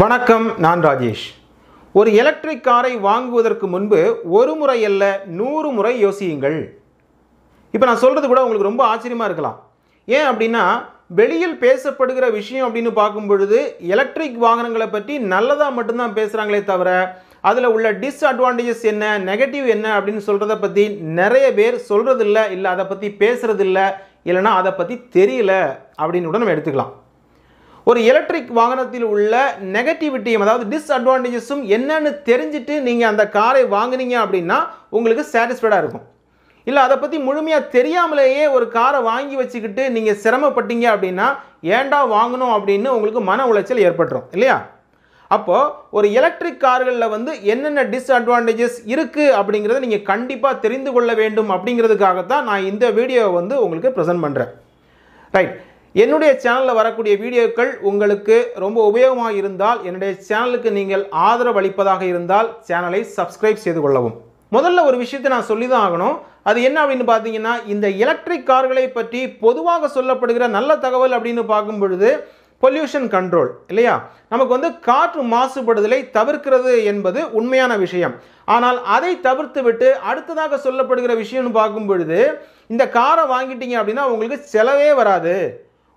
வணக்கம் நான் ராஜேஷ் ஒரு எலக்ட்ரிக் காரை வாங்குவதற்கு முன்பு ஒரு முறை அல்ல நூறு முறை யோசியுங்கள் இப்போ நான் சொல்கிறது கூட உங்களுக்கு ரொம்ப ஆச்சரியமாக இருக்கலாம் ஏன் அப்படின்னா வெளியில் பேசப்படுகிற விஷயம் அப்படின்னு பார்க்கும் பொழுது எலக்ட்ரிக் வாகனங்களை பற்றி நல்லதாக மட்டும்தான் பேசுகிறாங்களே தவிர அதில் உள்ள டிஸ்அட்வான்டேஜஸ் என்ன நெகட்டிவ் என்ன அப்படின்னு சொல்கிறத பற்றி நிறைய பேர் சொல்கிறதில்ல இல்லை அதை பற்றி பேசுகிறதில்ல இல்லைனா அதை பற்றி தெரியல அப்படின்னு கூட நம்ம எடுத்துக்கலாம் ஒரு எலக்ட்ரிக் வாகனத்தில் உள்ள நெகட்டிவிட்டியும் அதாவது டிஸ்அட்வான்டேஜஸும் என்னன்னு தெரிஞ்சுட்டு நீங்கள் அந்த காரை வாங்கினீங்க அப்படின்னா உங்களுக்கு சாட்டிஸ்ஃபைடாக இருக்கும் இல்லை அதை பற்றி முழுமையாக தெரியாமலேயே ஒரு காரை வாங்கி வச்சுக்கிட்டு நீங்கள் சிரமப்பட்டீங்க அப்படின்னா ஏண்டா வாங்கணும் அப்படின்னு உங்களுக்கு மன உளைச்சல் ஏற்பட்டுரும் இல்லையா அப்போது ஒரு எலக்ட்ரிக் கார்களில் வந்து என்னென்ன டிஸ்அட்வான்டேஜஸ் இருக்குது அப்படிங்கிறத நீங்கள் கண்டிப்பாக தெரிந்து கொள்ள வேண்டும் அப்படிங்கிறதுக்காகத்தான் நான் இந்த வீடியோவை வந்து உங்களுக்கு ப்ரெசென்ட் பண்ணுறேன் ரைட் என்னுடைய சேனலில் வரக்கூடிய வீடியோக்கள் உங்களுக்கு ரொம்ப உபயோகமாக இருந்தால் என்னுடைய சேனலுக்கு நீங்கள் ஆதரவு அளிப்பதாக இருந்தால் சேனலை சப்ஸ்கிரைப் செய்து கொள்ளவும் முதல்ல ஒரு விஷயத்தை நான் சொல்லி தான் ஆகணும் அது என்ன அப்படின்னு பார்த்தீங்கன்னா இந்த எலக்ட்ரிக் கார்களை பற்றி பொதுவாக சொல்லப்படுகிற நல்ல தகவல் அப்படின்னு பார்க்கும் பொழுது பொல்யூஷன் கண்ட்ரோல் இல்லையா நமக்கு வந்து காற்று மாசுபடுதலை தவிர்க்கிறது என்பது உண்மையான விஷயம் ஆனால் அதை தவிர்த்து விட்டு அடுத்ததாக சொல்லப்படுகிற விஷயம்னு பார்க்கும் பொழுது இந்த காரை வாங்கிட்டீங்க அப்படின்னா உங்களுக்கு செலவே வராது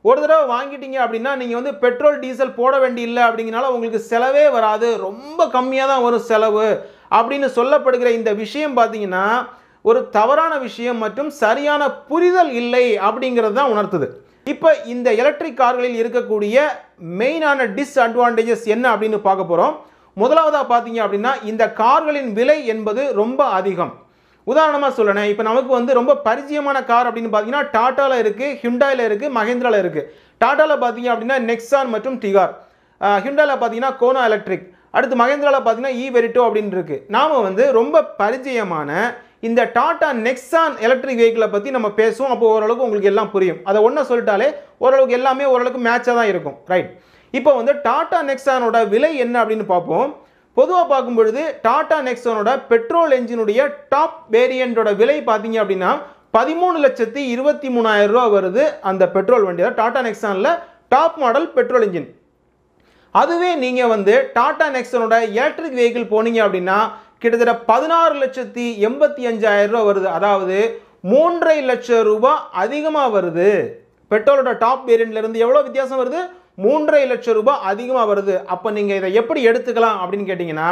ஒரு தடவை வாங்கிட்டீங்க அப்படின்னா நீங்கள் வந்து பெட்ரோல் டீசல் போட இல்லை அப்படிங்கிறனால உங்களுக்கு செலவே வராது ரொம்ப கம்மியாக தான் வரும் செலவு அப்படின்னு சொல்லப்படுகிற இந்த விஷயம் பார்த்தீங்கன்னா ஒரு தவறான விஷயம் மற்றும் சரியான புரிதல் இல்லை அப்படிங்கிறது தான் உணர்த்துது இப்போ இந்த எலக்ட்ரிக் கார்களில் இருக்கக்கூடிய மெயினான டிஸ்அட்வான்டேஜஸ் என்ன அப்படின்னு பார்க்க போகிறோம் முதலாவதாக பார்த்தீங்க அப்படின்னா இந்த கார்களின் விலை என்பது ரொம்ப அதிகம் உதாரணமாக சொல்லணும் இப்போ நமக்கு வந்து ரொம்ப பரிச்சயமான கார் அப்படின்னு பார்த்தீங்கன்னா டாட்டாவில் இருக்குது ஹிண்டாயில் இருக்குது மஹேந்திராவில் இருக்குது டாட்டாவில் பார்த்தீங்க அப்படின்னா நெக்ஸான் மற்றும் டிகார் ஹிண்டாவில் பார்த்தீங்கன்னா கோனா எலக்ட்ரிக் அடுத்து மகேந்திராவில் பார்த்தீங்கன்னா இ வெரிட்டோ அப்படின்னு இருக்குது நாம் வந்து ரொம்ப பரிச்சயமான இந்த டாட்டா நெக்ஸான் எலக்ட்ரிக் வெஹிக்கிளை பற்றி நம்ம பேசுவோம் அப்போ ஓரளவுக்கு உங்களுக்கு எல்லாம் புரியும் அதை ஒன்றை சொல்லிட்டாலே ஓரளவுக்கு எல்லாமே ஓரளவுக்கு மேட்சாக தான் இருக்கும் ரைட் இப்போ வந்து டாட்டா நெக்ஸானோட விலை என்ன அப்படின்னு பார்ப்போம் பொதுவாக பார்க்கும் பொழுது டாடா நெக்ஸோனோட பெட்ரோல் என்ஜினுடைய டாப் வேரியண்டோட விலை பார்த்தீங்க அப்படின்னா பதிமூணு லட்சத்தி இருபத்தி மூணாயிரம் ரூபா வருது அந்த பெட்ரோல் வண்டி தான் டாடா நெக்ஸானில் டாப் மாடல் பெட்ரோல் இன்ஜின் அதுவே நீங்கள் வந்து டாடா நெக்ஸனோட எலக்ட்ரிக் வெஹிக்கிள் போனீங்க அப்படின்னா கிட்டத்தட்ட பதினாறு லட்சத்தி எண்பத்தி அஞ்சாயிரம் ரூபா வருது அதாவது மூன்றரை லட்சம் ரூபா அதிகமாக வருது பெட்ரோலோட டாப் வேரியண்ட்லேருந்து எவ்வளோ வித்தியாசம் வருது மூன்றரை லட்சம் ரூபாய் அதிகமாக வருது அப்போ நீங்கள் இதை எப்படி எடுத்துக்கலாம் அப்படின்னு கேட்டிங்கன்னா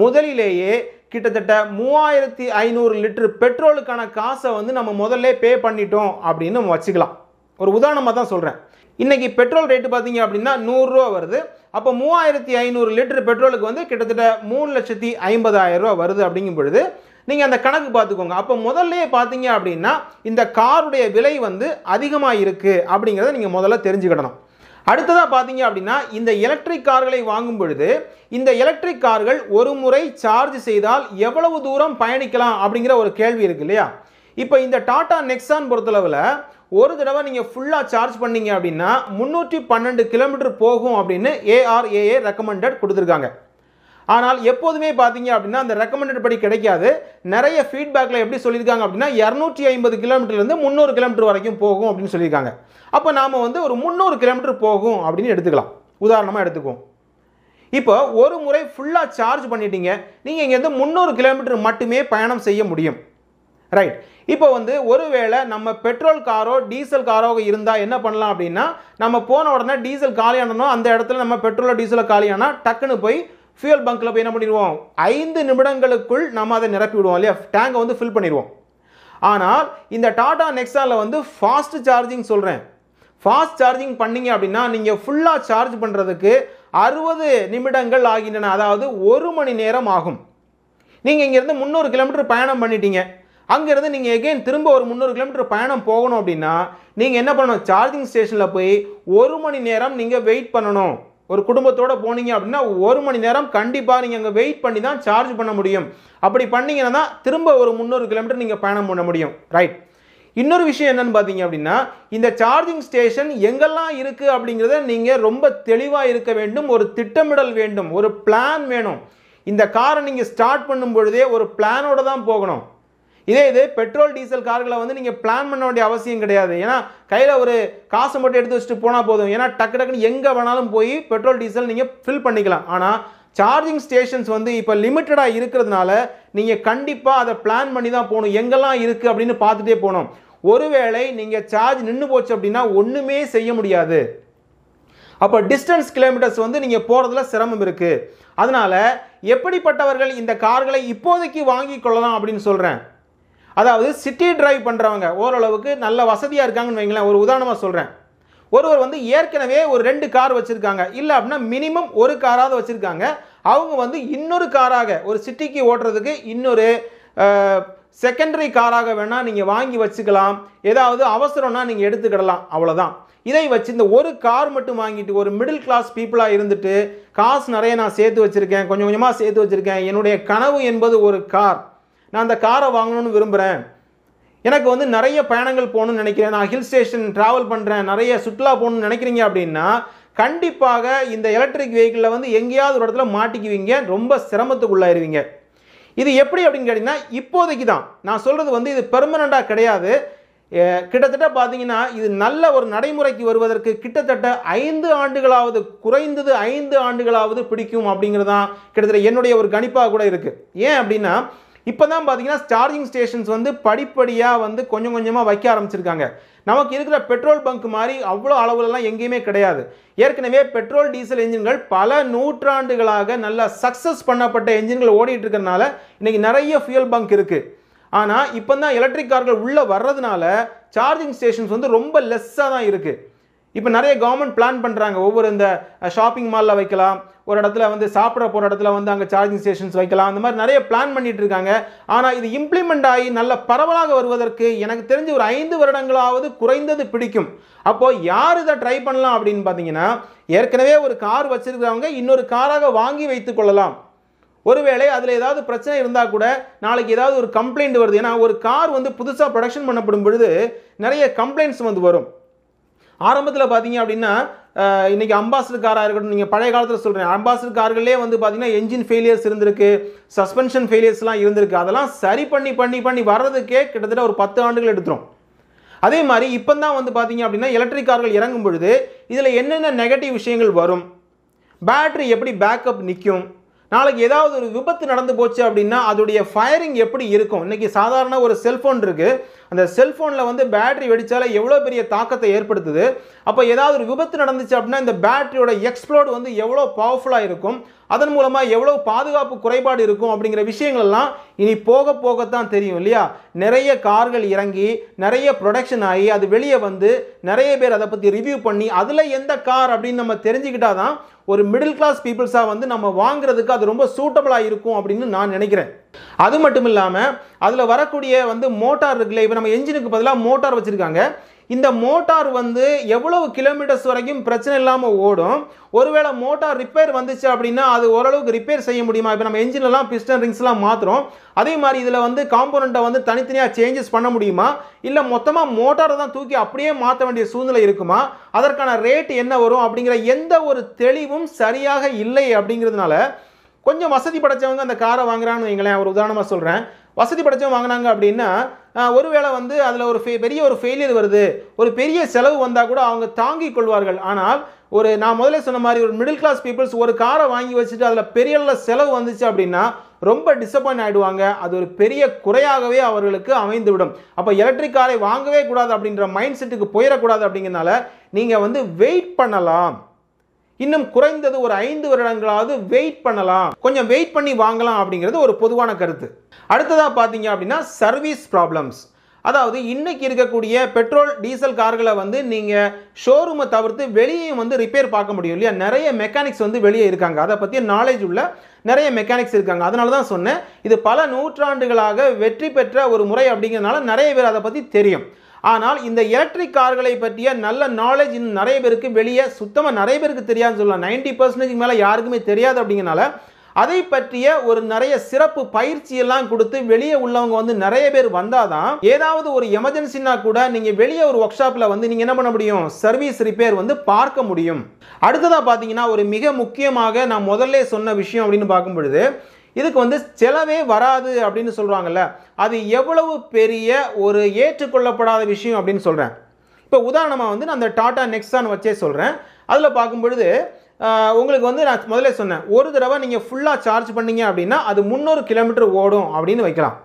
முதலிலேயே கிட்டத்தட்ட மூவாயிரத்தி ஐநூறு லிட்டரு பெட்ரோலுக்கான காசை வந்து நம்ம முதல்ல பே பண்ணிட்டோம் அப்படின்னு நம்ம வச்சுக்கலாம் ஒரு உதாரணமாக தான் சொல்கிறேன் இன்றைக்கி பெட்ரோல் ரேட்டு பார்த்தீங்க அப்படின்னா நூறுரூவா வருது அப்போ மூவாயிரத்தி ஐநூறு லிட்டரு பெட்ரோலுக்கு வந்து கிட்டத்தட்ட மூணு லட்சத்தி ரூபா வருது அப்படிங்கும் பொழுது நீங்கள் அந்த கணக்கு பார்த்துக்கோங்க அப்போ முதல்லையே பார்த்தீங்க அப்படின்னா இந்த காருடைய விலை வந்து அதிகமாக இருக்குது அப்படிங்கிறத நீங்கள் முதல்ல தெரிஞ்சுக்கிடணும் அடுத்ததாக பார்த்தீங்க அப்படின்னா இந்த எலக்ட்ரிக் கார்களை வாங்கும் பொழுது இந்த எலக்ட்ரிக் கார்கள் ஒரு முறை சார்ஜ் செய்தால் எவ்வளவு தூரம் பயணிக்கலாம் அப்படிங்கிற ஒரு கேள்வி இருக்கு இல்லையா இப்போ இந்த டாடா நெக்ஸான் பொறுத்தளவில் ஒரு தடவை நீங்கள் ஃபுல்லாக சார்ஜ் பண்ணீங்க அப்படின்னா முந்நூற்றி பன்னெண்டு கிலோமீட்டர் போகும் அப்படின்னு ஏஆர்ஏஏ ரெக்கமெண்டட் கொடுத்துருக்காங்க ஆனால் எப்போதுமே பார்த்தீங்க அப்படின்னா அந்த ரெக்கமெண்டட் படி கிடைக்காது நிறைய ஃபீட்பேக்கில் எப்படி சொல்லியிருக்காங்க அப்படின்னா இரநூற்றி ஐம்பது கிலோமீட்டர்லேருந்து முந்நூறு கிலோமீட்டர் வரைக்கும் போகும் அப்படின்னு சொல்லியிருக்காங்க அப்போ நாம் வந்து ஒரு முந்நூறு கிலோமீட்டர் போகும் அப்படின்னு எடுத்துக்கலாம் உதாரணமாக எடுத்துக்குவோம் இப்போ ஒரு முறை ஃபுல்லாக சார்ஜ் பண்ணிட்டீங்க நீங்கள் இங்கேருந்து முந்நூறு கிலோமீட்டர் மட்டுமே பயணம் செய்ய முடியும் ரைட் இப்போ வந்து ஒருவேளை நம்ம பெட்ரோல் காரோ டீசல் காரோ இருந்தால் என்ன பண்ணலாம் அப்படின்னா நம்ம போன உடனே டீசல் காலியானனோ அந்த இடத்துல நம்ம பெட்ரோலோ டீசலோ காலியானால் டக்குன்னு போய் ஃபியூல் பங்க்கில் போய் என்ன பண்ணிடுவோம் ஐந்து நிமிடங்களுக்குள் நம்ம அதை நிரப்பி விடுவோம் இல்லையா டேங்கை வந்து ஃபில் பண்ணிடுவோம் ஆனால் இந்த டாடா நெக்ஸாவில் வந்து ஃபாஸ்ட் சார்ஜிங் சொல்கிறேன் ஃபாஸ்ட் சார்ஜிங் பண்ணிங்க அப்படின்னா நீங்கள் ஃபுல்லாக சார்ஜ் பண்ணுறதுக்கு அறுபது நிமிடங்கள் ஆகின்றன அதாவது ஒரு மணி நேரம் ஆகும் நீங்கள் இங்கேருந்து முந்நூறு கிலோமீட்டர் பயணம் பண்ணிட்டீங்க அங்கேருந்து நீங்கள் எகெயின் திரும்ப ஒரு முந்நூறு கிலோமீட்டர் பயணம் போகணும் அப்படின்னா நீங்கள் என்ன பண்ணணும் சார்ஜிங் ஸ்டேஷனில் போய் ஒரு மணி நேரம் நீங்கள் வெயிட் பண்ணணும் ஒரு குடும்பத்தோடு போனீங்க அப்படின்னா ஒரு மணி நேரம் கண்டிப்பாக நீங்கள் அங்கே வெயிட் பண்ணி தான் சார்ஜ் பண்ண முடியும் அப்படி பண்ணிங்கன்னா தான் திரும்ப ஒரு முந்நூறு கிலோமீட்டர் நீங்கள் பயணம் பண்ண முடியும் ரைட் இன்னொரு விஷயம் என்னன்னு பார்த்தீங்க அப்படின்னா இந்த சார்ஜிங் ஸ்டேஷன் எங்கெல்லாம் இருக்குது அப்படிங்கிறத நீங்கள் ரொம்ப தெளிவாக இருக்க வேண்டும் ஒரு திட்டமிடல் வேண்டும் ஒரு பிளான் வேணும் இந்த காரை நீங்கள் ஸ்டார்ட் பண்ணும் பொழுதே ஒரு பிளானோட தான் போகணும் இதே இது பெட்ரோல் டீசல் கார்களை வந்து நீங்கள் பிளான் பண்ண வேண்டிய அவசியம் கிடையாது ஏன்னா கையில் ஒரு காசு மட்டும் எடுத்து வச்சுட்டு போனால் போதும் ஏன்னா டக்கு டக்குன்னு எங்கே வேணாலும் போய் பெட்ரோல் டீசல் நீங்கள் ஃபில் பண்ணிக்கலாம் ஆனால் சார்ஜிங் ஸ்டேஷன்ஸ் வந்து இப்போ லிமிட்டடாக இருக்கிறதுனால நீங்கள் கண்டிப்பாக அதை பிளான் பண்ணி தான் போகணும் எங்கெல்லாம் இருக்குது அப்படின்னு பார்த்துட்டே போகணும் ஒருவேளை நீங்கள் சார்ஜ் நின்று போச்சு அப்படின்னா ஒன்றுமே செய்ய முடியாது அப்போ டிஸ்டன்ஸ் கிலோமீட்டர்ஸ் வந்து நீங்கள் போகிறதுல சிரமம் இருக்குது அதனால் எப்படிப்பட்டவர்கள் இந்த கார்களை இப்போதைக்கு வாங்கி கொள்ளலாம் அப்படின்னு சொல்கிறேன் அதாவது சிட்டி டிரைவ் பண்ணுறவங்க ஓரளவுக்கு நல்ல வசதியாக இருக்காங்கன்னு வைங்களேன் ஒரு உதாரணமாக சொல்கிறேன் ஒருவர் வந்து ஏற்கனவே ஒரு ரெண்டு கார் வச்சுருக்காங்க இல்லை அப்படின்னா மினிமம் ஒரு காராவது வச்சுருக்காங்க அவங்க வந்து இன்னொரு காராக ஒரு சிட்டிக்கு ஓட்டுறதுக்கு இன்னொரு செகண்டரி காராக வேணால் நீங்கள் வாங்கி வச்சுக்கலாம் ஏதாவது அவசரம்னா நீங்கள் எடுத்துக்கிடலாம் அவ்வளோதான் இதை வச்சு இந்த ஒரு கார் மட்டும் வாங்கிட்டு ஒரு மிடில் கிளாஸ் பீப்புளாக இருந்துட்டு காசு நிறைய நான் சேர்த்து வச்சுருக்கேன் கொஞ்சம் கொஞ்சமாக சேர்த்து வச்சுருக்கேன் என்னுடைய கனவு என்பது ஒரு கார் நான் அந்த காரை வாங்கணும்னு விரும்புகிறேன் எனக்கு வந்து நிறைய பயணங்கள் போகணும்னு நினைக்கிறேன் நான் ஹில் ஸ்டேஷன் ட்ராவல் பண்ணுறேன் நிறைய சுற்றுலா போகணும்னு நினைக்கிறீங்க அப்படின்னா கண்டிப்பாக இந்த எலக்ட்ரிக் வெஹிக்கிளில் வந்து எங்கேயாவது ஒரு இடத்துல மாட்டிக்குவீங்க ரொம்ப சிரமத்துக்குள்ளாயிருவீங்க இது எப்படி அப்படின்னு கேட்டிங்கன்னா இப்போதைக்கு தான் நான் சொல்கிறது வந்து இது பெர்மனண்ட்டாக கிடையாது கிட்டத்தட்ட பார்த்தீங்கன்னா இது நல்ல ஒரு நடைமுறைக்கு வருவதற்கு கிட்டத்தட்ட ஐந்து ஆண்டுகளாவது குறைந்தது ஐந்து ஆண்டுகளாவது பிடிக்கும் அப்படிங்கிறது தான் கிட்டத்தட்ட என்னுடைய ஒரு கணிப்பாக கூட இருக்குது ஏன் அப்படின்னா இப்போ தான் பார்த்தீங்கன்னா சார்ஜிங் ஸ்டேஷன்ஸ் வந்து படிப்படியாக வந்து கொஞ்சம் கொஞ்சமாக வைக்க ஆரம்பிச்சிருக்காங்க நமக்கு இருக்கிற பெட்ரோல் பங்க் மாதிரி அவ்வளோ அளவுலலாம் எங்கேயுமே கிடையாது ஏற்கனவே பெட்ரோல் டீசல் என்ஜின்கள் பல நூற்றாண்டுகளாக நல்லா சக்ஸஸ் பண்ணப்பட்ட என்ஜின்கள் ஓடிட்டு இருக்கிறதுனால இன்றைக்கி நிறைய ஃபியூல் பங்க் இருக்குது ஆனால் இப்போ தான் எலக்ட்ரிக் கார்கள் உள்ளே வர்றதுனால சார்ஜிங் ஸ்டேஷன்ஸ் வந்து ரொம்ப லெஸ்ஸாக தான் இருக்குது இப்போ நிறைய கவர்மெண்ட் பிளான் பண்ணுறாங்க ஒவ்வொரு இந்த ஷாப்பிங் மாலில் வைக்கலாம் ஒரு இடத்துல வந்து சாப்பிட போகிற இடத்துல வந்து அங்கே சார்ஜிங் ஸ்டேஷன்ஸ் வைக்கலாம் அந்த மாதிரி நிறைய பிளான் பண்ணிட்டு இருக்காங்க ஆனால் இது இம்ப்ளிமெண்ட் ஆகி நல்ல பரவலாக வருவதற்கு எனக்கு தெரிஞ்சு ஒரு ஐந்து வருடங்களாவது குறைந்தது பிடிக்கும் அப்போது யார் இதை ட்ரை பண்ணலாம் அப்படின்னு பார்த்தீங்கன்னா ஏற்கனவே ஒரு கார் வச்சிருக்கிறவங்க இன்னொரு காராக வாங்கி வைத்து கொள்ளலாம் ஒருவேளை அதில் ஏதாவது பிரச்சனை இருந்தால் கூட நாளைக்கு ஏதாவது ஒரு கம்ப்ளைண்ட் வருது ஏன்னா ஒரு கார் வந்து புதுசாக ப்ரொடக்ஷன் பண்ணப்படும் பொழுது நிறைய கம்ப்ளைண்ட்ஸ் வந்து வரும் ஆரம்பத்தில் பார்த்தீங்க அப்படின்னா இன்றைக்கி அம்பாசிடர் காராக இருக்கட்டும் நீங்கள் பழைய காலத்தில் சொல்கிறேன் அம்பாசிடர் கார்களே வந்து பார்த்தீங்கன்னா என்ஜின் ஃபெயிலியர்ஸ் இருந்திருக்கு சஸ்பென்ஷன் ஃபெயிலியர்ஸ்லாம் இருந்திருக்கு அதெல்லாம் சரி பண்ணி பண்ணி பண்ணி வர்றதுக்கே கிட்டத்தட்ட ஒரு பத்து ஆண்டுகள் எடுத்துரும் அதே மாதிரி இப்போ தான் வந்து பார்த்தீங்க அப்படின்னா எலக்ட்ரிக் கார்கள் இறங்கும் பொழுது இதில் என்னென்ன நெகட்டிவ் விஷயங்கள் வரும் பேட்ரி எப்படி பேக்கப் நிற்கும் நாளைக்கு ஏதாவது ஒரு விபத்து நடந்து போச்சு அப்படின்னா அதோடைய ஃபயரிங் எப்படி இருக்கும் இன்றைக்கி சாதாரண ஒரு செல்ஃபோன் இருக்குது அந்த செல்ஃபோனில் வந்து பேட்டரி வெடித்தாலே எவ்வளோ பெரிய தாக்கத்தை ஏற்படுத்துது அப்போ ஏதாவது ஒரு விபத்து நடந்துச்சு அப்படின்னா இந்த பேட்டரியோட எக்ஸ்ப்ளோட் வந்து எவ்வளோ பவர்ஃபுல்லாக இருக்கும் அதன் மூலமாக எவ்வளோ பாதுகாப்பு குறைபாடு இருக்கும் அப்படிங்கிற விஷயங்கள்லாம் இனி போக போகத்தான் தெரியும் இல்லையா நிறைய கார்கள் இறங்கி நிறைய ப்ரொடக்ஷன் ஆகி அது வெளியே வந்து நிறைய பேர் அதை பற்றி ரிவ்யூ பண்ணி அதில் எந்த கார் அப்படின்னு நம்ம தெரிஞ்சுக்கிட்டா தான் ஒரு மிடில் கிளாஸ் பீப்புள்ஸாக வந்து நம்ம வாங்குறதுக்கு அது ரொம்ப சூட்டபிளாக இருக்கும் அப்படின்னு நான் நினைக்கிறேன் அது மட்டும் இல்லாமல் அதில் வரக்கூடிய வந்து மோட்டார் இருக்குல்ல இப்போ நம்ம என்ஜினுக்கு பதிலாக மோட்டார் வச்சுருக்காங்க இந்த மோட்டார் வந்து எவ்வளவு கிலோமீட்டர்ஸ் வரைக்கும் பிரச்சனை இல்லாமல் ஓடும் ஒருவேளை மோட்டார் ரிப்பேர் வந்துச்சு அப்படின்னா அது ஓரளவுக்கு ரிப்பேர் செய்ய முடியுமா இப்போ நம்ம என்ஜின்லாம் பிஸ்டன் ரிங்ஸ்லாம் மாற்றுறோம் அதே மாதிரி இதில் வந்து காம்போனண்ட்டை வந்து தனித்தனியாக சேஞ்சஸ் பண்ண முடியுமா இல்லை மொத்தமாக மோட்டாரை தான் தூக்கி அப்படியே மாற்ற வேண்டிய சூழ்நிலை இருக்குமா அதற்கான ரேட் என்ன வரும் அப்படிங்கிற எந்த ஒரு தெளிவும் சரியாக இல்லை அப்படிங்கிறதுனால கொஞ்சம் வசதி படைச்சவங்க அந்த காரை வாங்குறான்னு வைங்களேன் ஒரு உதாரணமாக சொல்கிறேன் வசதி படைச்சவங்க வாங்கினாங்க அப்படின்னா ஒருவேளை வந்து அதில் ஒரு பெரிய ஒரு ஃபெயிலியர் வருது ஒரு பெரிய செலவு வந்தால் கூட அவங்க தாங்கிக் கொள்வார்கள் ஆனால் ஒரு நான் முதலே சொன்ன மாதிரி ஒரு மிடில் கிளாஸ் பீப்புள்ஸ் ஒரு காரை வாங்கி வச்சுட்டு அதில் பெரிய செலவு வந்துச்சு அப்படின்னா ரொம்ப டிசப்பாயின்ட் ஆகிடுவாங்க அது ஒரு பெரிய குறையாகவே அவர்களுக்கு அமைந்துவிடும் அப்போ எலக்ட்ரிக் காரை வாங்கவே கூடாது அப்படின்ற மைண்ட் செட்டுக்கு போயிடக்கூடாது அப்படிங்கிறனால நீங்கள் வந்து வெயிட் பண்ணலாம் இன்னும் குறைந்தது ஒரு ஐந்து வருடங்களாவது வெயிட் பண்ணலாம் கொஞ்சம் வெயிட் பண்ணி வாங்கலாம் அப்படிங்கிறது ஒரு பொதுவான கருத்து அடுத்ததாக பார்த்தீங்க அப்படின்னா சர்வீஸ் ப்ராப்ளம்ஸ் அதாவது இன்றைக்கி இருக்கக்கூடிய பெட்ரோல் டீசல் கார்களை வந்து நீங்கள் ஷோரூமை தவிர்த்து வெளியே வந்து ரிப்பேர் பார்க்க முடியும் இல்லையா நிறைய மெக்கானிக்ஸ் வந்து வெளியே இருக்காங்க அதை பற்றி நாலேஜ் உள்ள நிறைய மெக்கானிக்ஸ் இருக்காங்க அதனால தான் சொன்னேன் இது பல நூற்றாண்டுகளாக வெற்றி பெற்ற ஒரு முறை அப்படிங்கிறதுனால நிறைய பேர் அதை பற்றி தெரியும் ஆனால் இந்த எலக்ட்ரிக் கார்களை பற்றிய நல்ல நாலேஜ் இன்னும் நிறைய பேருக்கு வெளியே சுத்தமாக நிறைய பேருக்கு தெரியாதுன்னு சொல்லலாம் நைன்டி பர்சன்டேஜ் மேலே யாருக்குமே தெரியாது அப்படிங்கிறனால அதை பற்றிய ஒரு நிறைய சிறப்பு பயிற்சி எல்லாம் கொடுத்து வெளியே உள்ளவங்க வந்து நிறைய பேர் வந்தாதான் ஏதாவது ஒரு எமர்ஜென்சினா கூட நீங்க வெளியே ஒரு ஒர்க் ஷாப்ல வந்து நீங்க என்ன பண்ண முடியும் சர்வீஸ் ரிப்பேர் வந்து பார்க்க முடியும் அடுத்ததா பாத்தீங்கன்னா ஒரு மிக முக்கியமாக நான் முதல்ல சொன்ன விஷயம் அப்படின்னு பார்க்கும் பொழுது இதுக்கு வந்து செலவே வராது அப்படின்னு சொல்கிறாங்கல்ல அது எவ்வளவு பெரிய ஒரு ஏற்றுக்கொள்ளப்படாத விஷயம் அப்படின்னு சொல்கிறேன் இப்போ உதாரணமாக வந்து நான் அந்த டாட்டா நெக்ஸான் வச்சே சொல்கிறேன் அதில் பார்க்கும் பொழுது உங்களுக்கு வந்து நான் முதலே சொன்னேன் ஒரு தடவை நீங்கள் ஃபுல்லாக சார்ஜ் பண்ணீங்க அப்படின்னா அது முந்நூறு கிலோமீட்டர் ஓடும் அப்படின்னு வைக்கலாம்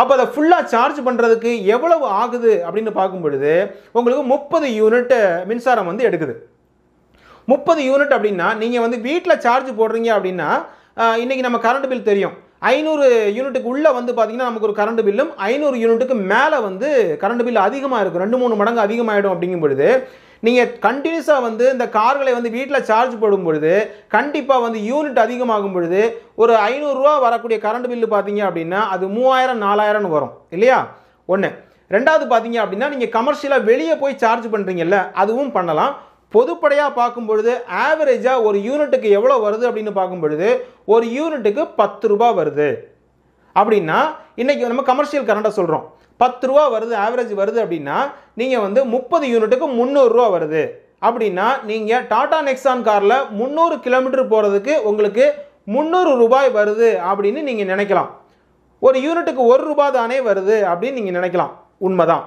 அப்போ அதை ஃபுல்லாக சார்ஜ் பண்ணுறதுக்கு எவ்வளவு ஆகுது அப்படின்னு பார்க்கும் பொழுது உங்களுக்கு முப்பது யூனிட் மின்சாரம் வந்து எடுக்குது முப்பது யூனிட் அப்படின்னா நீங்கள் வந்து வீட்டில் சார்ஜ் போடுறீங்க அப்படின்னா இன்றைக்கி நம்ம கரண்ட் பில் தெரியும் ஐநூறு யூனிட்டுக்கு உள்ளே வந்து பார்த்திங்கன்னா நமக்கு ஒரு கரண்ட் பில்லும் ஐநூறு யூனிட்டுக்கு மேலே வந்து கரண்ட் பில் அதிகமாக இருக்கும் ரெண்டு மூணு மடங்கு அதிகமாகிடும் அப்படிங்கும் பொழுது நீங்கள் கண்டினியூஸாக வந்து இந்த கார்களை வந்து வீட்டில் சார்ஜ் போடும் பொழுது கண்டிப்பாக வந்து யூனிட் அதிகமாகும் பொழுது ஒரு ஐநூறுரூவா வரக்கூடிய கரண்ட் பில்லு பார்த்தீங்க அப்படின்னா அது மூவாயிரம் நாலாயிரம்னு வரும் இல்லையா ஒன்று ரெண்டாவது பார்த்தீங்க அப்படின்னா நீங்கள் கமர்ஷியலாக வெளியே போய் சார்ஜ் பண்ணுறீங்கல்ல அதுவும் பண்ணலாம் பொதுப்படையாக பார்க்கும் பொழுது ஆவரேஜாக ஒரு யூனிட்டுக்கு எவ்வளோ வருது அப்படின்னு பார்க்கும் பொழுது ஒரு யூனிட்டுக்கு பத்து ரூபா வருது அப்படின்னா இன்றைக்கி நம்ம கமர்ஷியல் கரண்ட்டை சொல்கிறோம் பத்து ரூபா வருது ஆவரேஜ் வருது அப்படின்னா நீங்கள் வந்து முப்பது யூனிட்டுக்கு முந்நூறுரூவா வருது அப்படின்னா நீங்கள் டாடா நெக்ஸான் காரில் முந்நூறு கிலோமீட்டர் போகிறதுக்கு உங்களுக்கு முந்நூறு ரூபாய் வருது அப்படின்னு நீங்கள் நினைக்கலாம் ஒரு யூனிட்டுக்கு ஒரு ரூபா தானே வருது அப்படின்னு நீங்கள் நினைக்கலாம் உண்மைதான்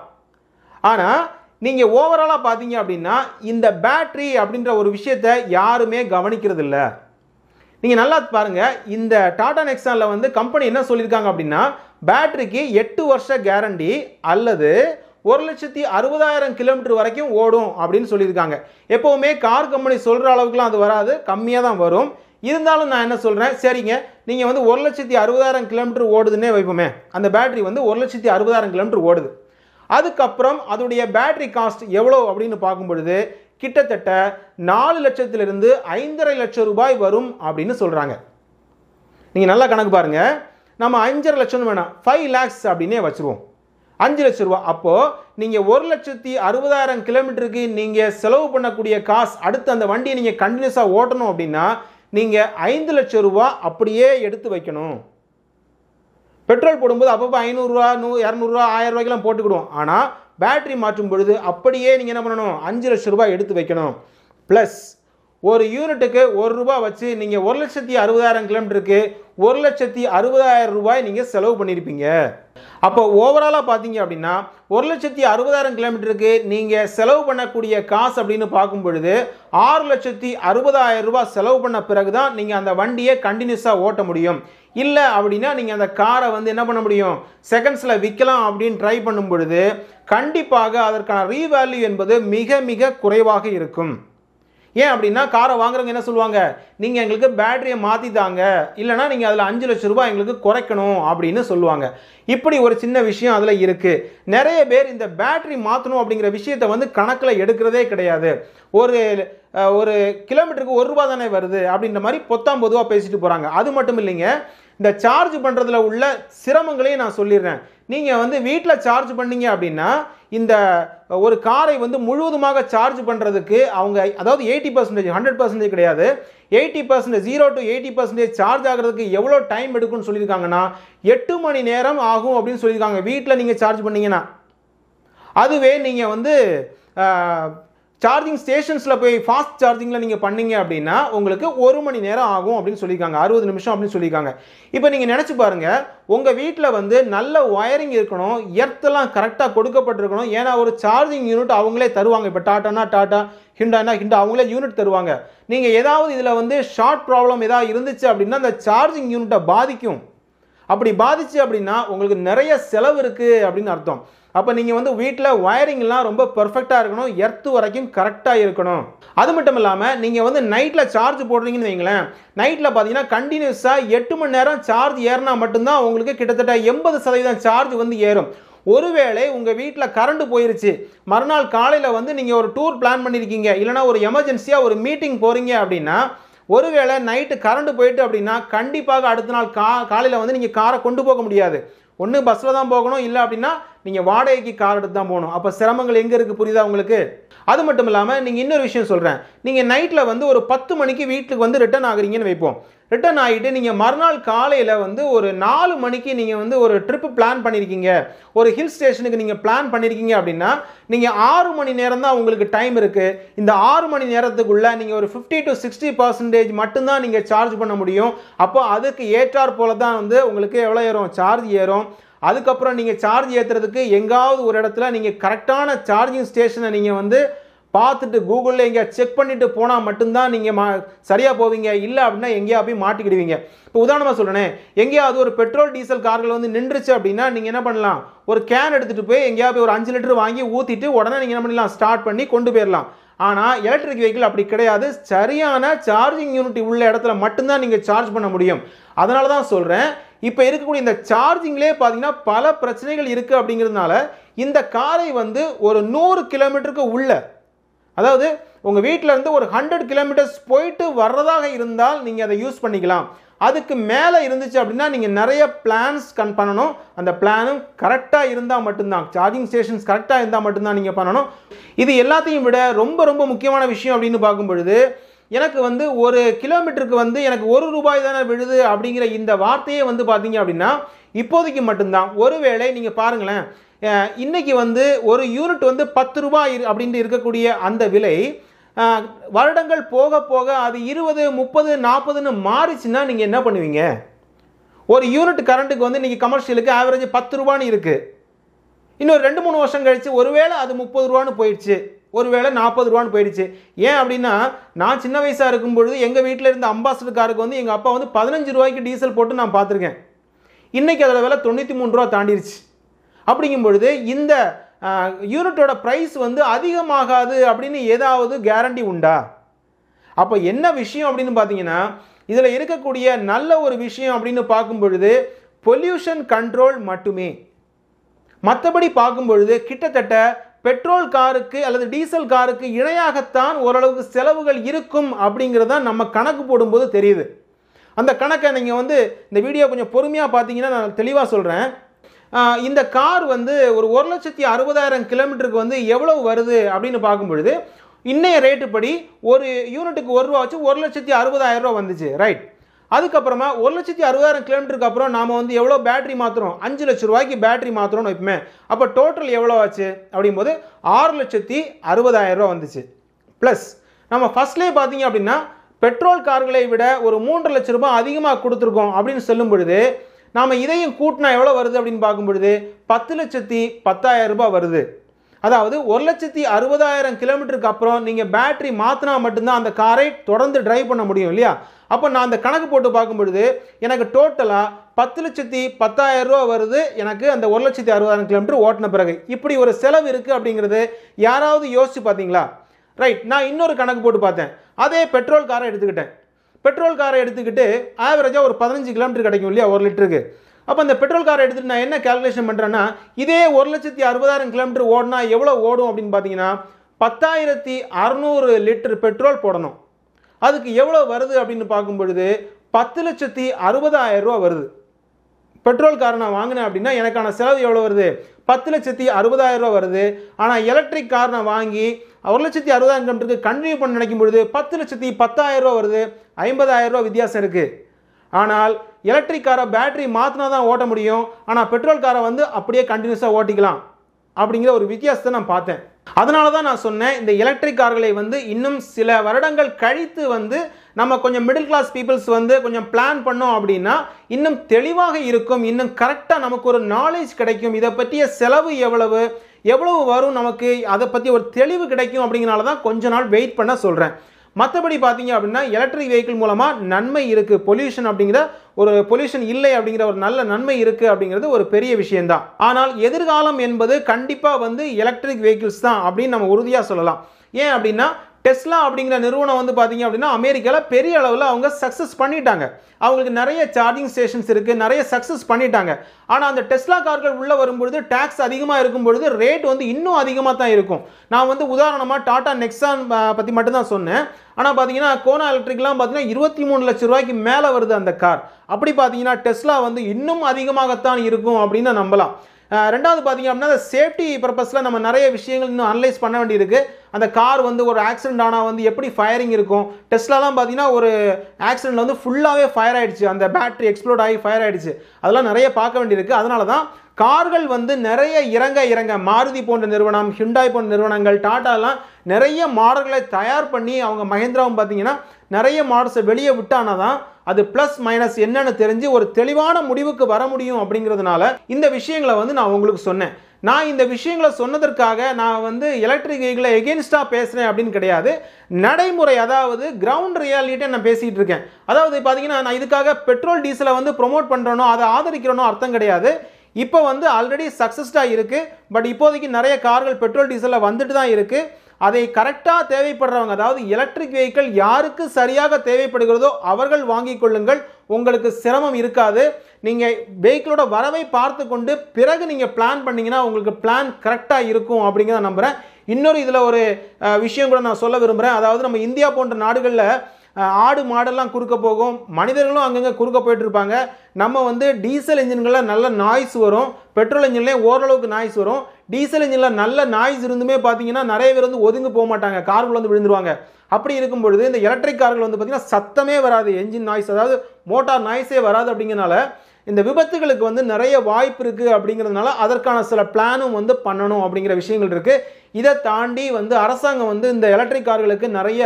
ஆனால் நீங்கள் ஓவராலாக பார்த்தீங்க அப்படின்னா இந்த பேட்ரி அப்படின்ற ஒரு விஷயத்தை யாருமே கவனிக்கிறது இல்லை நீங்கள் நல்லா பாருங்கள் இந்த டாடா நெக்ஸானில் வந்து கம்பெனி என்ன சொல்லியிருக்காங்க அப்படின்னா பேட்ரிக்கு எட்டு வருஷ கேரண்டி அல்லது ஒரு லட்சத்தி அறுபதாயிரம் கிலோமீட்டர் வரைக்கும் ஓடும் அப்படின்னு சொல்லியிருக்காங்க எப்போவுமே கார் கம்பெனி சொல்கிற அளவுக்குலாம் அது வராது கம்மியாக தான் வரும் இருந்தாலும் நான் என்ன சொல்கிறேன் சரிங்க நீங்கள் வந்து ஒரு லட்சத்தி அறுபதாயிரம் கிலோமீட்டர் ஓடுதுன்னே வைப்போமே அந்த பேட்ரி வந்து ஒரு லட்சத்தி அறுபதாயிரம் கிலோமீட்டர் ஓடுது அதுக்கப்புறம் அதோடைய பேட்ரி காஸ்ட் எவ்வளோ அப்படின்னு பார்க்கும் பொழுது கிட்டத்தட்ட நாலு லட்சத்திலிருந்து ஐந்தரை லட்சம் ரூபாய் வரும் அப்படின்னு சொல்கிறாங்க நீங்கள் நல்லா கணக்கு பாருங்கள் நம்ம அஞ்சரை லட்சம்னு வேணாம் ஃபைவ் லேக்ஸ் அப்படின்னே வச்சுருவோம் அஞ்சு லட்ச ரூபா அப்போது நீங்கள் ஒரு லட்சத்தி அறுபதாயிரம் கிலோமீட்டருக்கு நீங்கள் செலவு பண்ணக்கூடிய காசு அடுத்து அந்த வண்டியை நீங்கள் கண்டினியூஸாக ஓட்டணும் அப்படின்னா நீங்கள் ஐந்து லட்சம் ரூபா அப்படியே எடுத்து வைக்கணும் பெட்ரோல் போடும்போது அப்பப்போ ஐநூறுரூவா நூ இரநூறுவா ஆயிரம் ரூபாய்க்கெல்லாம் போட்டுக்கிடுவோம் ஆனால் பேட்ரி மாற்றும் பொழுது அப்படியே நீங்கள் என்ன பண்ணணும் அஞ்சு லட்ச ரூபாய் எடுத்து வைக்கணும் ப்ளஸ் ஒரு யூனிட்டுக்கு ஒரு ரூபா வச்சு நீங்கள் ஒரு லட்சத்தி அறுபதாயிரம் கிலோமீட்டருக்கு ஒரு லட்சத்தி அறுபதாயிரம் ரூபாய் நீங்கள் செலவு பண்ணியிருப்பீங்க அப்போ ஓவராலாக பார்த்தீங்க அப்படின்னா ஒரு லட்சத்தி அறுபதாயிரம் கிலோமீட்டருக்கு நீங்கள் செலவு பண்ணக்கூடிய காசு அப்படின்னு பார்க்கும் பொழுது ஆறு லட்சத்தி அறுபதாயிரம் ரூபாய் செலவு பண்ண பிறகு தான் நீங்கள் அந்த வண்டியை கண்டினியூஸாக ஓட்ட முடியும் இல்லை அப்படின்னா நீங்கள் அந்த காரை வந்து என்ன பண்ண முடியும் செகண்ட்ஸில் விற்கலாம் அப்படின்னு ட்ரை பண்ணும் பொழுது கண்டிப்பாக அதற்கான ரீவேல்யூ என்பது மிக மிக குறைவாக இருக்கும் ஏன் அப்படின்னா காரை வாங்குறவங்க என்ன சொல்லுவாங்க நீங்கள் எங்களுக்கு பேட்டரியை மாற்றி தாங்க இல்லைனா நீங்கள் அதில் அஞ்சு லட்ச ரூபாய் எங்களுக்கு குறைக்கணும் அப்படின்னு சொல்லுவாங்க இப்படி ஒரு சின்ன விஷயம் அதில் இருக்குது நிறைய பேர் இந்த பேட்டரி மாற்றணும் அப்படிங்கிற விஷயத்தை வந்து கணக்கில் எடுக்கிறதே கிடையாது ஒரு ஒரு கிலோமீட்டருக்கு ஒரு ரூபா தானே வருது அப்படின்ற மாதிரி பொத்தாம் பொதுவாக பேசிட்டு போகிறாங்க அது மட்டும் இல்லைங்க இந்த சார்ஜ் பண்ணுறதுல உள்ள சிரமங்களையும் நான் சொல்லிடுறேன் நீங்கள் வந்து வீட்டில் சார்ஜ் பண்ணீங்க அப்படின்னா இந்த ஒரு காரை வந்து முழுவதுமாக சார்ஜ் பண்ணுறதுக்கு அவங்க அதாவது எயிட்டி பர்சன்டேஜ் ஹண்ட்ரட் பர்சன்டேஜ் கிடையாது eighty percentage zero to eighty percentage charge ஆகிறதுக்கு எவ்வளோ டைம் எடுக்கும்னு சொல்லியிருக்காங்கன்னா எட்டு மணி நேரம் ஆகும் அப்படின்னு சொல்லியிருக்காங்க வீட்டில் நீங்கள் சார்ஜ் பண்ணீங்கன்னா அதுவே நீங்கள் வந்து சார்ஜிங் ஸ்டேஷன்ஸில் போய் ஃபாஸ்ட் சார்ஜிங்கில் நீங்கள் பண்ணீங்க அப்படின்னா உங்களுக்கு ஒரு மணி நேரம் ஆகும் அப்படின்னு சொல்லியிருக்காங்க அறுபது நிமிஷம் அப்படின்னு சொல்லியிருக்காங்க இப்போ நீங்கள் நினச்சி பாருங்கள் உங்கள் வீட்டில் வந்து நல்ல ஒயரிங் இருக்கணும் எர்த்தெல்லாம் கரெக்டாக கொடுக்கப்பட்டிருக்கணும் ஏன்னா ஒரு சார்ஜிங் யூனிட் அவங்களே தருவாங்க இப்போ டாட்டானா டாட்டா ஹிண்டானா ஹிண்டா அவங்களே யூனிட் தருவாங்க நீங்கள் ஏதாவது இதில் வந்து ஷார்ட் ப்ராப்ளம் ஏதாவது இருந்துச்சு அப்படின்னா அந்த சார்ஜிங் யூனிட்டை பாதிக்கும் அப்படி பாதிச்சு அப்படின்னா உங்களுக்கு நிறைய செலவு இருக்குது அப்படின்னு அர்த்தம் அப்போ நீங்கள் வந்து வீட்டில் ஒயரிங்லாம் ரொம்ப பர்ஃபெக்டாக இருக்கணும் எர்த்து வரைக்கும் கரெக்டாக இருக்கணும் அது மட்டும் இல்லாமல் நீங்கள் வந்து நைட்டில் சார்ஜ் போடுறீங்கன்னு வைங்களேன் நைட்டில் பார்த்தீங்கன்னா கண்டினியூஸாக எட்டு மணி நேரம் சார்ஜ் ஏறினா மட்டும்தான் உங்களுக்கு கிட்டத்தட்ட எண்பது சதவீதம் சார்ஜ் வந்து ஏறும் ஒருவேளை உங்கள் வீட்டில் கரண்ட் போயிருச்சு மறுநாள் காலையில் வந்து நீங்கள் ஒரு டூர் பிளான் பண்ணியிருக்கீங்க இல்லைனா ஒரு எமர்ஜென்சியாக ஒரு மீட்டிங் போகிறீங்க அப்படின்னா ஒருவேளை நைட்டு கரண்ட்டு போயிட்டு அப்படின்னா கண்டிப்பாக அடுத்த நாள் கா காலையில் வந்து நீங்கள் காரை கொண்டு போக முடியாது ஒன்று பஸ்ஸில் தான் போகணும் இல்லை அப்படின்னா நீங்கள் வாடகைக்கு கார் எடுத்து தான் போகணும் அப்போ சிரமங்கள் எங்கே இருக்குது புரியுதா உங்களுக்கு அது மட்டும் இல்லாமல் நீங்கள் இன்னொரு விஷயம் சொல்கிறேன் நீங்கள் நைட்டில் வந்து ஒரு பத்து மணிக்கு வீட்டுக்கு வந்து ரிட்டர்ன் ஆகுறீங்கன்னு வைப்போம் ரிட்டர்ன் ஆகிட்டு நீங்கள் மறுநாள் காலையில் வந்து ஒரு நாலு மணிக்கு நீங்கள் வந்து ஒரு ட்ரிப்பு பிளான் பண்ணியிருக்கீங்க ஒரு ஹில் ஸ்டேஷனுக்கு நீங்கள் பிளான் பண்ணியிருக்கீங்க அப்படின்னா நீங்கள் ஆறு மணி நேரம் தான் உங்களுக்கு டைம் இருக்குது இந்த ஆறு மணி நேரத்துக்குள்ளே நீங்கள் ஒரு ஃபிஃப்டி டு சிக்ஸ்டி பர்சன்டேஜ் மட்டும்தான் நீங்கள் சார்ஜ் பண்ண முடியும் அப்போ அதுக்கு ஏற்றார் போல தான் வந்து உங்களுக்கு எவ்வளோ ஏறும் சார்ஜ் ஏறும் அதுக்கப்புறம் நீங்கள் சார்ஜ் ஏற்றுறதுக்கு எங்காவது ஒரு இடத்துல நீங்கள் கரெக்டான சார்ஜிங் ஸ்டேஷனை நீங்கள் வந்து பார்த்துட்டு கூகுளில் எங்கேயா செக் பண்ணிவிட்டு போனால் மட்டும்தான் நீங்கள் மா சரியாக போவீங்க இல்லை அப்படின்னா எங்கேயா போய் மாட்டிக்கிடுவீங்க இப்போ உதாரணமாக சொல்கிறேன் எங்கேயாவது ஒரு பெட்ரோல் டீசல் கார்கள் வந்து நின்றுச்சு அப்படின்னா நீங்கள் என்ன பண்ணலாம் ஒரு கேன் எடுத்துகிட்டு போய் எங்கேயா போய் ஒரு அஞ்சு லிட்டர் வாங்கி ஊற்றிட்டு உடனே நீங்கள் என்ன பண்ணலாம் ஸ்டார்ட் பண்ணி கொண்டு போயிடலாம் ஆனால் எலக்ட்ரிக் வெஹிக்கிள் அப்படி கிடையாது சரியான சார்ஜிங் யூனிட்டி உள்ள இடத்துல மட்டும்தான் நீங்கள் சார்ஜ் பண்ண முடியும் அதனால தான் சொல்கிறேன் இப்போ இருக்கக்கூடிய இந்த சார்ஜிங்லேயே பார்த்தீங்கன்னா பல பிரச்சனைகள் இருக்குது அப்படிங்கிறதுனால இந்த காரை வந்து ஒரு நூறு கிலோமீட்டருக்கு உள்ள அதாவது உங்கள் வீட்டிலேருந்து ஒரு ஹண்ட்ரட் கிலோமீட்டர்ஸ் போயிட்டு வர்றதாக இருந்தால் நீங்கள் அதை யூஸ் பண்ணிக்கலாம் அதுக்கு மேலே இருந்துச்சு அப்படின்னா நீங்கள் நிறைய பிளான்ஸ் கன் பண்ணணும் அந்த பிளானும் கரெக்டாக இருந்தால் மட்டும்தான் சார்ஜிங் ஸ்டேஷன்ஸ் கரெக்டாக இருந்தால் மட்டும்தான் நீங்கள் பண்ணணும் இது எல்லாத்தையும் விட ரொம்ப ரொம்ப முக்கியமான விஷயம் அப்படின்னு பார்க்கும் பொழுது எனக்கு வந்து ஒரு கிலோமீட்டருக்கு வந்து எனக்கு ஒரு ரூபாய் தானே விழுது அப்படிங்கிற இந்த வார்த்தையே வந்து பார்த்தீங்க அப்படின்னா இப்போதைக்கு மட்டும்தான் ஒருவேளை நீங்கள் பாருங்களேன் இன்றைக்கி வந்து ஒரு யூனிட் வந்து பத்து ரூபாய் அப்படின்ட்டு இருக்கக்கூடிய அந்த விலை வருடங்கள் போக போக அது இருபது முப்பது நாற்பதுன்னு மாறிச்சுன்னா நீங்கள் என்ன பண்ணுவீங்க ஒரு யூனிட் கரண்ட்டுக்கு வந்து இன்றைக்கி கமர்ஷியலுக்கு ஆவரேஜ் பத்து ரூபான்னு இருக்குது இன்னும் ரெண்டு மூணு வருஷம் கழித்து ஒருவேளை அது முப்பது ரூபான்னு போயிடுச்சு ஒருவேளை நாற்பது ரூபான்னு போயிடுச்சு ஏன் அப்படின்னா நான் சின்ன வயசாக இருக்கும் பொழுது எங்கள் வீட்டில் இருந்த அம்பாசடர் காருக்கு வந்து எங்கள் அப்பா வந்து பதினஞ்சு ரூபாய்க்கு டீசல் போட்டு நான் பார்த்துருக்கேன் இன்றைக்கி அதோட விலை தொண்ணூற்றி மூணு ரூபா தாண்டிருச்சு அப்படிங்கும் பொழுது இந்த யூனிட்டோட ப்ரைஸ் வந்து அதிகமாகாது அப்படின்னு ஏதாவது கேரண்டி உண்டா அப்போ என்ன விஷயம் அப்படின்னு பார்த்தீங்கன்னா இதில் இருக்கக்கூடிய நல்ல ஒரு விஷயம் அப்படின்னு பார்க்கும் பொழுது பொல்யூஷன் கண்ட்ரோல் மட்டுமே மற்றபடி பார்க்கும் பொழுது கிட்டத்தட்ட பெட்ரோல் காருக்கு அல்லது டீசல் காருக்கு இணையாகத்தான் ஓரளவுக்கு செலவுகள் இருக்கும் அப்படிங்கிறதான் நம்ம கணக்கு போடும்போது தெரியுது அந்த கணக்கை நீங்கள் வந்து இந்த வீடியோ கொஞ்சம் பொறுமையாக பார்த்தீங்கன்னா நான் தெளிவாக சொல்கிறேன் இந்த கார் வந்து ஒரு ஒரு லட்சத்தி அறுபதாயிரம் கிலோமீட்டருக்கு வந்து எவ்வளவு வருது அப்படின்னு பொழுது இன்னைய ரேட்டு படி ஒரு யூனிட்டுக்கு ஒரு ரூபா வச்சு ஒரு லட்சத்தி அறுபதாயிரம் ரூபா வந்துச்சு ரைட் அதுக்கப்புறமா ஒரு லட்சத்தி அறுபதாயிரம் கிலோமீட்டருக்கு அப்புறம் நாம் வந்து எவ்வளோ பேட்டரி மாற்றுறோம் அஞ்சு லட்ச ரூபாய்க்கு பேட்டரி மாற்றுறோம்னு வைப்போமே அப்போ டோட்டல் எவ்வளோ ஆச்சு அப்படிங்கும்போது ஆறு லட்சத்தி அறுபதாயிரரூவா வந்துச்சு ப்ளஸ் நம்ம ஃபஸ்ட்லேயே பார்த்தீங்க அப்படின்னா பெட்ரோல் கார்களை விட ஒரு மூன்று லட்ச ரூபாய் அதிகமாக கொடுத்துருக்கோம் அப்படின்னு சொல்லும் பொழுது நாம் இதையும் கூட்டினா எவ்வளோ வருது அப்படின்னு பார்க்கும் பொழுது பத்து லட்சத்தி பத்தாயிரம் ரூபாய் வருது அதாவது ஒரு லட்சத்தி அறுபதாயிரம் கிலோமீட்டருக்கு அப்புறம் நீங்கள் பேட்டரி மாற்றினா மட்டும்தான் அந்த காரை தொடர்ந்து டிரைவ் பண்ண முடியும் இல்லையா அப்போ நான் அந்த கணக்கு போட்டு பார்க்கும் பொழுது எனக்கு டோட்டலாக பத்து லட்சத்தி பத்தாயிரம் ரூபா வருது எனக்கு அந்த ஒரு லட்சத்தி அறுபதாயிரம் கிலோமீட்டர் ஓட்டின பிறகு இப்படி ஒரு செலவு இருக்குது அப்படிங்கிறது யாராவது யோசித்து பார்த்தீங்களா ரைட் நான் இன்னொரு கணக்கு போட்டு பார்த்தேன் அதே பெட்ரோல் காரை எடுத்துக்கிட்டேன் பெட்ரோல் காரை எடுத்துக்கிட்டு ஆவரேஜாக ஒரு பதினஞ்சு கிலோமீட்டர் கிடைக்கும் இல்லையா ஒரு லிட்டருக்கு அப்போ அந்த பெட்ரோல் காரை எடுத்துகிட்டு நான் என்ன கேல்குலேஷன் பண்ணுறேன்னா இதே ஒரு லட்சத்தி அறுபதாயிரம் கிலோமீட்டர் ஓடினா எவ்வளோ ஓடும் அப்படின்னு பார்த்தீங்கன்னா பத்தாயிரத்தி அறநூறு லிட்டர் பெட்ரோல் போடணும் அதுக்கு எவ்வளோ வருது அப்படின்னு பார்க்கும் பொழுது பத்து லட்சத்தி அறுபதாயிரம் ரூபா வருது பெட்ரோல் கார் நான் வாங்கினேன் அப்படின்னா எனக்கான செலவு எவ்வளோ வருது பத்து லட்சத்தி அறுபதாயிரரூவா வருது ஆனால் எலக்ட்ரிக் கார் நான் வாங்கி ஒரு லட்சத்தி அறுபதாயிரம் கிலோமீட்டருக்கு கண்டினியூ பண்ண நினைக்கும் பொழுது பத்து லட்சத்தி பத்தாயிரரூவா வருது ஐம்பதாயிரரூவா வித்தியாசம் இருக்குது ஆனால் எலக்ட்ரிக் காரை பேட்டரி மாற்றினா தான் ஓட்ட முடியும் ஆனால் பெட்ரோல் காரை வந்து அப்படியே கண்டினியூஸாக ஓட்டிக்கலாம் அப்படிங்கிற ஒரு வித்தியாசத்தை நான் பார்த்தேன் அதனால தான் நான் சொன்னேன் இந்த எலக்ட்ரிக் கார்களை வந்து இன்னும் சில வருடங்கள் கழித்து வந்து நம்ம கொஞ்சம் மிடில் கிளாஸ் பீப்புள்ஸ் வந்து கொஞ்சம் பிளான் பண்ணோம் அப்படின்னா இன்னும் தெளிவாக இருக்கும் இன்னும் கரெக்டாக நமக்கு ஒரு நாலேஜ் கிடைக்கும் இதை பற்றிய செலவு எவ்வளவு எவ்வளவு வரும் நமக்கு அதை பற்றி ஒரு தெளிவு கிடைக்கும் அப்படிங்கிறனால தான் கொஞ்ச நாள் வெயிட் பண்ண சொல்கிறேன் மற்றபடி பார்த்தீங்க அப்படின்னா எலக்ட்ரிக் வெஹிக்கிள் மூலமாக நன்மை இருக்குது பொல்யூஷன் அப்படிங்கிற ஒரு பொல்யூஷன் இல்லை அப்படிங்கிற ஒரு நல்ல நன்மை இருக்குது அப்படிங்கிறது ஒரு பெரிய விஷயந்தான் ஆனால் எதிர்காலம் என்பது கண்டிப்பாக வந்து எலக்ட்ரிக் வெஹிக்கிள்ஸ் தான் அப்படின்னு நம்ம உறுதியாக சொல்லலாம் ஏன் அப்படின்னா டெஸ்லா அப்படிங்கிற நிறுவனம் வந்து பார்த்தீங்க அப்படின்னா அமெரிக்காவில் பெரிய அளவில் அவங்க சக்ஸஸ் பண்ணிட்டாங்க அவங்களுக்கு நிறைய சார்ஜிங் ஸ்டேஷன்ஸ் இருக்குது நிறைய சக்ஸஸ் பண்ணிட்டாங்க ஆனால் அந்த டெஸ்லா கார்கள் உள்ளே வரும்பொழுது டேக்ஸ் அதிகமாக இருக்கும் பொழுது ரேட் வந்து இன்னும் அதிகமாக தான் இருக்கும் நான் வந்து உதாரணமாக டாடா நெக்ஸான் பற்றி மட்டும்தான் சொன்னேன் ஆனால் பார்த்தீங்கன்னா கோனா எலக்ட்ரிக்லாம் பார்த்தீங்கன்னா இருபத்தி மூணு லட்ச ரூபாய்க்கு மேலே வருது அந்த கார் அப்படி பார்த்தீங்கன்னா டெஸ்லா வந்து இன்னும் அதிகமாகத்தான் இருக்கும் அப்படின்னு நம்பலாம் ரெண்டாவது பார்த்தீங்க அப்படின்னா அந்த சேஃப்டி பர்பஸில் நம்ம நிறைய விஷயங்கள் இன்னும் அனலைஸ் பண்ண வேண்டியிருக்கு அந்த கார் வந்து ஒரு ஆக்சிடென்ட் ஆனால் வந்து எப்படி ஃபயரிங் இருக்கும் டெஸ்ட்லலாம் பார்த்தீங்கன்னா ஒரு ஆக்சிடென்ட் வந்து ஃபுல்லாகவே ஃபயர் ஆகிடுச்சு அந்த பேட்ரி எக்ஸ்ப்ளோட் ஆகி ஃபயர் ஆகிடுச்சு அதெல்லாம் நிறைய பார்க்க வேண்டியிருக்கு அதனால தான் கார்கள் வந்து நிறைய இறங்க இறங்க மாருதி போன்ற நிறுவனம் ஹிண்டாய் போன்ற நிறுவனங்கள் டாட்டாலாம் நிறைய மாடல்களை தயார் பண்ணி அவங்க மகேந்திராவும் பார்த்தீங்கன்னா நிறைய மாடல்ஸை வெளியே விட்டானா தான் அது ப்ளஸ் மைனஸ் என்னன்னு தெரிஞ்சு ஒரு தெளிவான முடிவுக்கு வர முடியும் அப்படிங்கிறதுனால இந்த விஷயங்களை வந்து நான் உங்களுக்கு சொன்னேன் நான் இந்த விஷயங்களை சொன்னதற்காக நான் வந்து எலக்ட்ரிக் வெஹிக்கிளை எகென்ஸ்டாக பேசுகிறேன் அப்படின்னு கிடையாது நடைமுறை அதாவது கிரவுண்ட் ரியாலிட்டியை நான் பேசிகிட்டு இருக்கேன் அதாவது பார்த்தீங்கன்னா நான் இதுக்காக பெட்ரோல் டீசலை வந்து ப்ரொமோட் பண்ணுறனோ அதை ஆதரிக்கிறனோ அர்த்தம் கிடையாது இப்போ வந்து ஆல்ரெடி சக்ஸஸ்டாக இருக்குது பட் இப்போதைக்கு நிறைய கார்கள் பெட்ரோல் டீசலில் வந்துட்டு தான் இருக்குது அதை கரெக்டாக தேவைப்படுறவங்க அதாவது எலக்ட்ரிக் வெஹிக்கிள் யாருக்கு சரியாக தேவைப்படுகிறதோ அவர்கள் வாங்கி கொள்ளுங்கள் உங்களுக்கு சிரமம் இருக்காது நீங்கள் வெஹிக்கிளோட வரவை பார்த்து கொண்டு பிறகு நீங்கள் பிளான் பண்ணிங்கன்னா உங்களுக்கு பிளான் கரெக்டாக இருக்கும் அப்படிங்கிறத நம்புகிறேன் இன்னொரு இதில் ஒரு விஷயம் கூட நான் சொல்ல விரும்புகிறேன் அதாவது நம்ம இந்தியா போன்ற நாடுகளில் ஆடு மாடெல்லாம் குறுக்க போகும் மனிதர்களும் அங்கங்கே குறுக்க போயிட்டுருப்பாங்க நம்ம வந்து டீசல் இன்ஜின்களில் நல்ல நாய்ஸ் வரும் பெட்ரோல் இன்ஜின்லேயும் ஓரளவுக்கு நாய்ஸ் வரும் டீசல் இன்ஜினில் நல்ல நாய்ஸ் இருந்துமே பார்த்தீங்கன்னா நிறைய பேர் வந்து ஒதுங்கி போக மாட்டாங்க கார்கள் வந்து விழுந்துருவாங்க அப்படி இருக்கும் பொழுது இந்த எலக்ட்ரிக் கார்கள் வந்து பார்த்திங்கன்னா சத்தமே வராது என்ஜின் நாய்ஸ் அதாவது மோட்டார் நாய்ஸே வராது அப்படிங்கிறனால இந்த விபத்துகளுக்கு வந்து நிறைய வாய்ப்பு இருக்குது அப்படிங்கிறதுனால அதற்கான சில பிளானும் வந்து பண்ணணும் அப்படிங்கிற விஷயங்கள் இருக்குது இதை தாண்டி வந்து அரசாங்கம் வந்து இந்த எலக்ட்ரிக் கார்களுக்கு நிறைய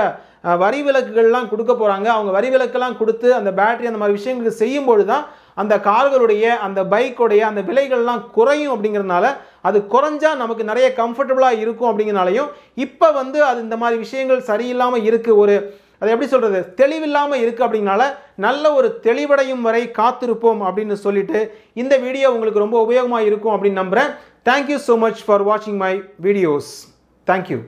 வரி விலக்குகள்லாம் கொடுக்க போகிறாங்க அவங்க வரி விளக்கெல்லாம் கொடுத்து அந்த பேட்டரி அந்த மாதிரி விஷயங்கள் செய்யும்பொழுது தான் அந்த கார்களுடைய அந்த பைக்குடைய அந்த விலைகள்லாம் குறையும் அப்படிங்கிறதுனால அது குறைஞ்சா நமக்கு நிறைய கம்ஃபர்டபுளாக இருக்கும் அப்படிங்கிறனாலையும் இப்போ வந்து அது இந்த மாதிரி விஷயங்கள் சரியில்லாமல் இருக்குது ஒரு அது எப்படி சொல்கிறது தெளிவில்லாமல் இருக்குது அப்படின்னால நல்ல ஒரு தெளிவடையும் வரை காத்திருப்போம் அப்படின்னு சொல்லிட்டு இந்த வீடியோ உங்களுக்கு ரொம்ப உபயோகமாக இருக்கும் அப்படின்னு நம்புகிறேன் தேங்க்யூ ஸோ மச் ஃபார் வாட்சிங் மை வீடியோஸ் தேங்க்யூ